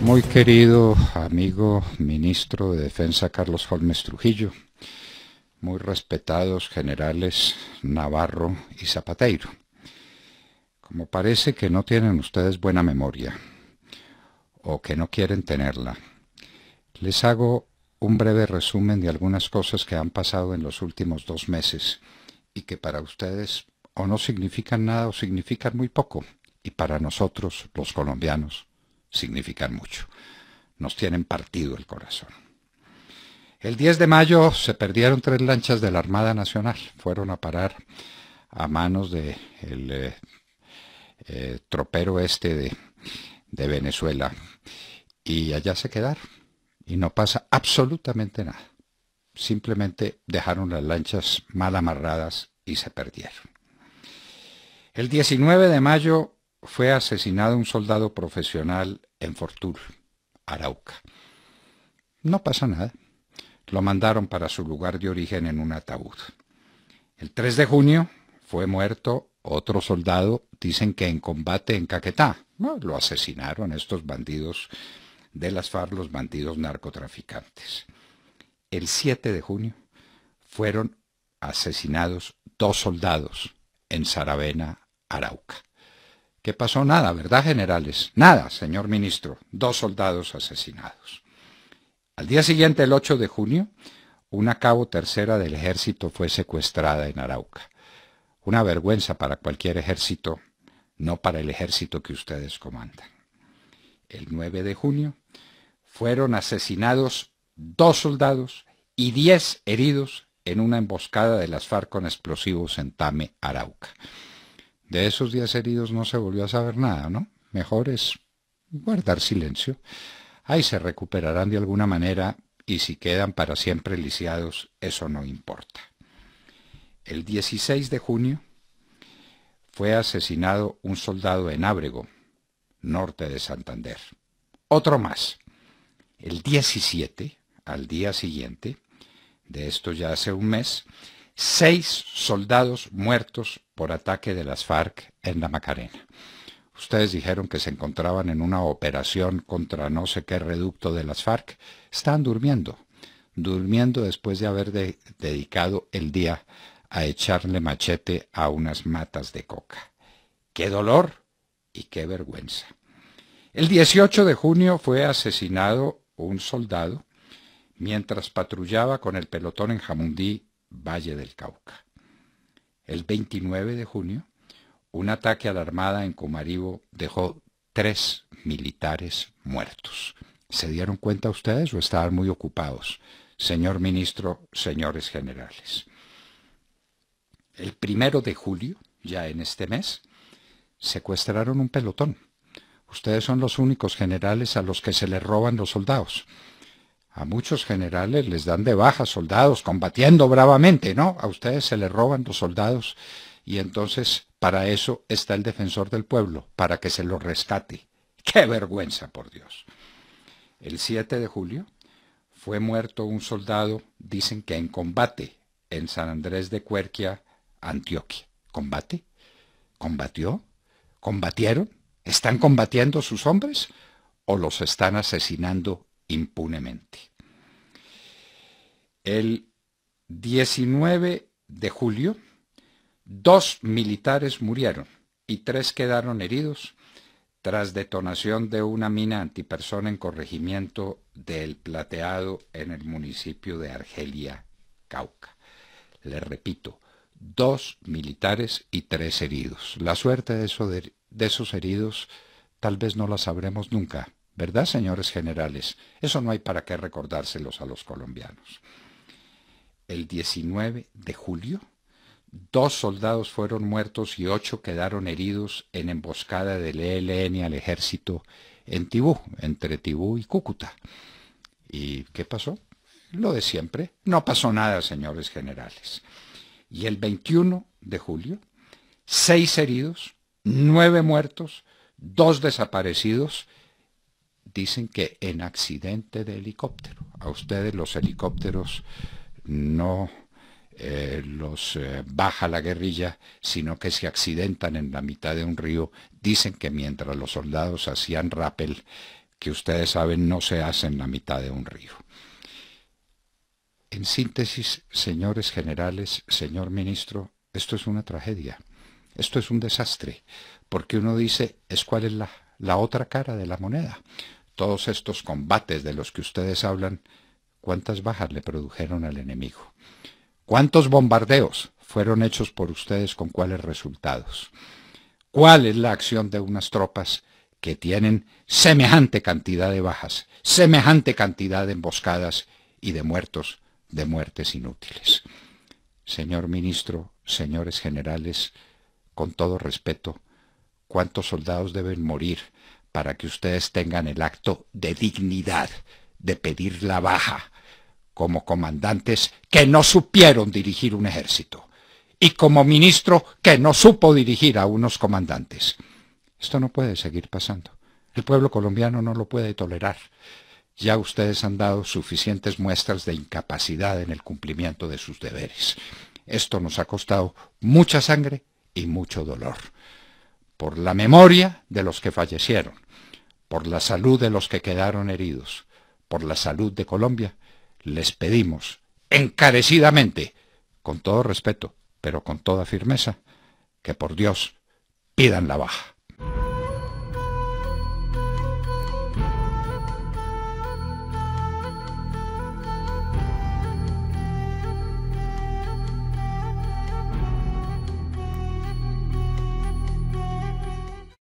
Muy querido amigo ministro de Defensa Carlos Holmes Trujillo, muy respetados generales Navarro y Zapateiro. Como parece que no tienen ustedes buena memoria, o que no quieren tenerla, les hago un breve resumen de algunas cosas que han pasado en los últimos dos meses y que para ustedes o no significan nada o significan muy poco, y para nosotros, los colombianos, significan mucho. Nos tienen partido el corazón. El 10 de mayo se perdieron tres lanchas de la Armada Nacional. Fueron a parar a manos del de eh, eh, tropero este de, de Venezuela. Y allá se quedaron. Y no pasa absolutamente nada. Simplemente dejaron las lanchas mal amarradas y se perdieron. El 19 de mayo fue asesinado un soldado profesional en Fortul, Arauca. No pasa nada. Lo mandaron para su lugar de origen en un ataúd. El 3 de junio fue muerto otro soldado, dicen que en combate en Caquetá. Ah, lo asesinaron estos bandidos de las FARC, los bandidos narcotraficantes. El 7 de junio fueron asesinados dos soldados en Saravena, Arauca. ¿Qué pasó? Nada, ¿verdad, generales? Nada, señor ministro. Dos soldados asesinados. Al día siguiente, el 8 de junio, una cabo tercera del ejército fue secuestrada en Arauca. Una vergüenza para cualquier ejército, no para el ejército que ustedes comandan. El 9 de junio fueron asesinados dos soldados y diez heridos en una emboscada de las FARC con explosivos en Tame, Arauca. De esos días heridos no se volvió a saber nada, ¿no? Mejor es guardar silencio. Ahí se recuperarán de alguna manera y si quedan para siempre lisiados, eso no importa. El 16 de junio fue asesinado un soldado en Ábrego, norte de Santander. Otro más. El 17, al día siguiente, de esto ya hace un mes, seis soldados muertos por ataque de las FARC en la Macarena. Ustedes dijeron que se encontraban en una operación contra no sé qué reducto de las FARC. Están durmiendo, durmiendo después de haber dedicado el día a echarle machete a unas matas de coca. ¡Qué dolor y qué vergüenza! El 18 de junio fue asesinado un soldado mientras patrullaba con el pelotón en Jamundí Valle del Cauca. El 29 de junio, un ataque a la Armada en Comaribo dejó tres militares muertos. ¿Se dieron cuenta ustedes o estaban muy ocupados? Señor ministro, señores generales. El primero de julio, ya en este mes, secuestraron un pelotón. Ustedes son los únicos generales a los que se les roban los soldados. A muchos generales les dan de baja soldados combatiendo bravamente, ¿no? A ustedes se les roban los soldados y entonces para eso está el defensor del pueblo, para que se los rescate. ¡Qué vergüenza, por Dios! El 7 de julio fue muerto un soldado, dicen que en combate, en San Andrés de Cuerquia, Antioquia. ¿Combate? ¿Combatió? ¿Combatieron? ¿Están combatiendo sus hombres? ¿O los están asesinando impunemente. El 19 de julio, dos militares murieron y tres quedaron heridos tras detonación de una mina antipersona en corregimiento del Plateado en el municipio de Argelia, Cauca. Le repito, dos militares y tres heridos. La suerte de, de esos heridos tal vez no la sabremos nunca. ¿Verdad, señores generales? Eso no hay para qué recordárselos a los colombianos. El 19 de julio, dos soldados fueron muertos y ocho quedaron heridos en emboscada del ELN al ejército en Tibú, entre Tibú y Cúcuta. ¿Y qué pasó? Lo de siempre. No pasó nada, señores generales. Y el 21 de julio, seis heridos, nueve muertos, dos desaparecidos dicen que en accidente de helicóptero. A ustedes los helicópteros no eh, los eh, baja la guerrilla, sino que se accidentan en la mitad de un río. Dicen que mientras los soldados hacían rappel, que ustedes saben no se hace en la mitad de un río. En síntesis, señores generales, señor ministro, esto es una tragedia, esto es un desastre, porque uno dice, es cuál es la, la otra cara de la moneda todos estos combates de los que ustedes hablan, cuántas bajas le produjeron al enemigo, cuántos bombardeos fueron hechos por ustedes con cuáles resultados, cuál es la acción de unas tropas que tienen semejante cantidad de bajas, semejante cantidad de emboscadas y de muertos, de muertes inútiles. Señor ministro, señores generales, con todo respeto, ¿cuántos soldados deben morir para que ustedes tengan el acto de dignidad de pedir la baja como comandantes que no supieron dirigir un ejército y como ministro que no supo dirigir a unos comandantes. Esto no puede seguir pasando. El pueblo colombiano no lo puede tolerar. Ya ustedes han dado suficientes muestras de incapacidad en el cumplimiento de sus deberes. Esto nos ha costado mucha sangre y mucho dolor por la memoria de los que fallecieron, por la salud de los que quedaron heridos, por la salud de Colombia, les pedimos encarecidamente, con todo respeto, pero con toda firmeza, que por Dios pidan la baja.